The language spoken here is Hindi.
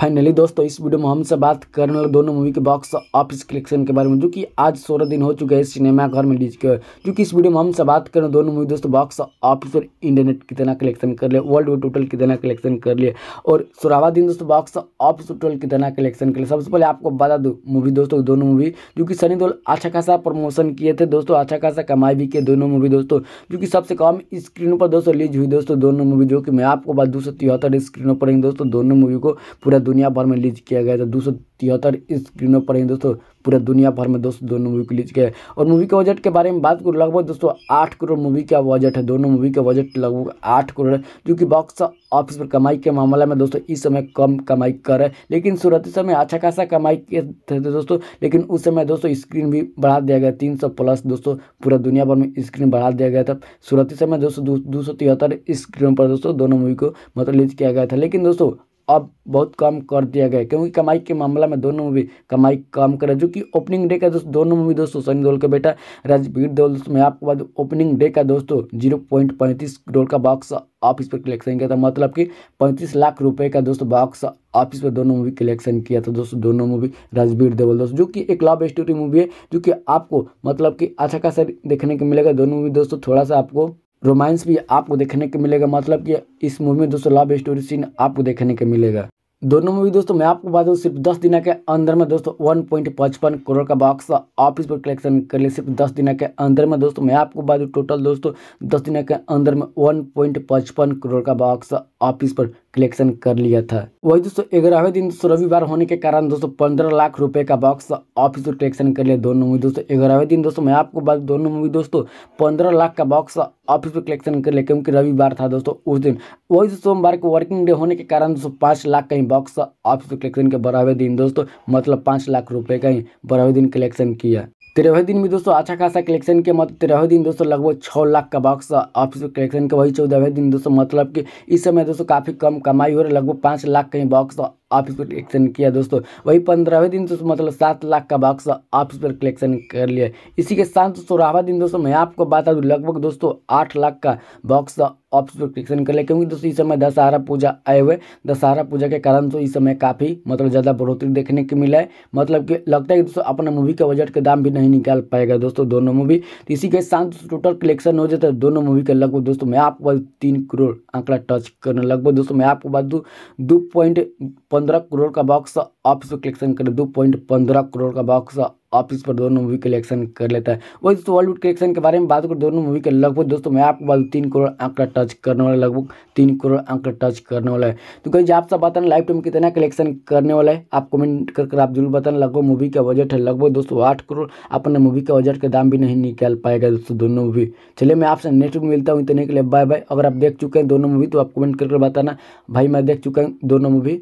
फाइनली दोस्तों इस वीडियो में हम सब बात करने वाले दोनों मूवी के बॉक्स ऑफिस कलेक्शन के बारे में जो कि आज सोलह दिन हो चुके हैं सिनेमाघर में रिलीज के जो कि इस वीडियो में हम सब बात करें दोनों मूवी दोस्तों बॉक्स ऑफिस और इंटरनेट कितना कलेक्शन कर लिया वर्ल्ड वाइड टोटल कितना कलेक्शन कर लिए और सोलहवा दिन दोस्तों बॉक्स ऑफिस टोटल कितना कलेक्शन कर लिया सबसे पहले आपको बता दो मूवी दोस्तों दोनों मूवी जो कि सनी दोल अच्छा खासा प्रमोशन किए थे दोस्तों अच्छा खासा कमाई भी किए दोनों मूवी दोस्तों जो कि सबसे कम स्क्रीन पर दोस्तों लीज हुई दोस्तों दोनों मूवी जो कि मैं आपको बात दो सौ तिहत्तर स्क्रीनों पर दोस्तों दोनों मूवी को पूरा दुनिया भर में लीज किया गया था तो दो सौ तिहत्तर स्क्रीनों पर ही दोस्तों पूरा दुनिया भर में दोस्तों दोनों मूवी को लीज किया और मूवी के बजट के बारे में बात करूँ लगभग दोस्तों आठ करोड़ मूवी का बजट है दोनों मूवी का बजट लगभग आठ करोड़ है जो कि बॉक्स ऑफिस पर कमाई के मामले में दोस्तों इस समय कम कमाई कर रहे लेकिन शुरुआती समय अच्छा खासा कमाई किए थे दोस्तों लेकिन उस समय दोस्तों स्क्रीन भी बढ़ा दिया गया तीन सौ प्लस दोस्तों पूरा दुनिया भर में स्क्रीन बढ़ा दिया गया था शुरुआती समय दोस्तों दो सौ तिहत्तर स्क्रीन पर दोस्तों दोनों मूवी को मतलब लीज किया गया था लेकिन दोस्तों अब बहुत कम कर दिया गया क्योंकि कमाई के मामला में दोनों मूवी कमाई कम कर जो कि ओपनिंग डे का दोस्तों दोनों मूवी दोस्तों सनी देओल का बेटा राजवीर देओल में आपको बाद ओपनिंग डे का दोस्तों जीरो पॉइंट पैंतीस करोड़ का बॉक्स ऑफिस पर कलेक्शन किया था मतलब कि पैंतीस लाख रुपए का दोस्तों बॉक्स ऑफिस पर दोनों मूवी कलेक्शन किया था दोस्तों दोनों मूवी राजवीर देवल दोस्तों जो कि एक लव स्टोरी मूवी है जो कि आपको मतलब कि अच्छा खासा देखने को मिलेगा दोनों मूवी दोस्तों थोड़ा सा आपको रोमांस भी आपको देखने को मिलेगा मतलब कि इस मूवी में दोस्तों लव स्टोरी सीन आपको देखने को मिलेगा दोनों मूवी दोस्तों मैं आपको बता दूं सिर्फ दस दिन के अंदर में दोस्तों वन पॉइंट पचपन करोड़ का बॉक्स ऑफिस पर कलेक्शन कर लिया सिर्फ दस दिन के अंदर में दोस्तों मैं आपको बता दूं टोटल दोस्तों दस दिन के अंदर में वन पॉइंट पचपन करोड़ का बॉक्स ऑफिस पर कलेक्शन कर लिया था वही दोस्तों ग्यारहवें दिन दोस्तों रविवार होने के कारण दोस्तों पंद्रह लाख रुपए का बॉक्स ऑफिस कलेक्शन कर लिया दोनों मूवी दोस्तों ग्यारहवें दिन दोस्तों मैं आपको बात दोनों मूवी दोस्तों पंद्रह लाख का बॉक्स ऑफिस कलेक्शन कर लिया क्योंकि रविवार था दोस्तों उस दिन वही सोमवार को वर्किंग डे होने के कारण दोस्तों पाँच लाख का ही बॉक्स ऑफिस कलेक्शन के बारहवें दिन दोस्तों मतलब पांच लाख रुपए का ही बारहवें दिन कलेक्शन किया तेरह दिन में दोस्तों अच्छा खासा कलेक्शन के मतलब तेरह दिन दोस्तों लगभग छः लाख का बॉक्स ऑफिस कलेक्शन के वही चौदह दिन दोस्तों मतलब कि इस समय दोस्तों काफ़ी कम कमाई हो रही है लगभग पाँच लाख का ही बॉक्स ऑफिस पर कलेक्शन किया दोस्तों वही पंद्रहवें दिन दोस्तों मतलब सात लाख का बॉक्स ऑफिस पर कलेक्शन कर लिया इसी के साथ सोलहवा दिन दोस्तों मैं आपको बता दूँ लगभग दोस्तों आठ लाख का बॉक्स ऑफिस पर कलेक्शन कर लिया क्योंकि दोस्तों इस समय दशहरा पूजा आए हुए दशहरा पूजा के कारण तो इस समय काफ़ी मतलब ज़्यादा बढ़ोतरी देखने को मिला है मतलब कि लगता है कि दोस्तों अपना मूवी का बजट के दाम भी नहीं निकाल पाएगा दोस्तों दोनों मूवी तो इसी के साथ टोटल कलेक्शन हो जाता है दोनों मूवी का लगभग दोस्तों मैं आपको तीन करोड़ आंकड़ा टच करना लगभग दोस्तों मैं आपको बात दूँ दो पंद्रह करोड़ का बॉक्स ऑफिस पर कलेक्शन कर दो पॉइंट पंद्रह करोड़ का बॉक्स ऑफिस पर दोनों मूवी कलेक्शन कर लेता है वही दोस्तों बॉलीवुड कलेक्शन के बारे में बात करें दोनों मूवी के लगभग दोस्तों मैं आपको बात तीन करोड़ आंकड़ा टच करने वाला लगभग तीन करोड़ आंकड़ा टच करने वाला है तो कहीं आप सब बताना लाइफ टाइम कितना कलेक्शन करने वाला है आप कमेंट कर, आप जरूर बताना लगभग मूवी का बजट है लगभग दोस्तों आठ करोड़ अपने मूवी का बजट का दाम भी नहीं निकाल पाएगा दोस्तों दोनों मूवी चलिए मैं आपसे नेटवर्क मिलता हूँ इतने के लिए बाय बाय अगर आप देख चुके हैं दोनों मूवी तो आप कमेंट करके बताना भाई मैं देख चुका हूँ दोनों मूवी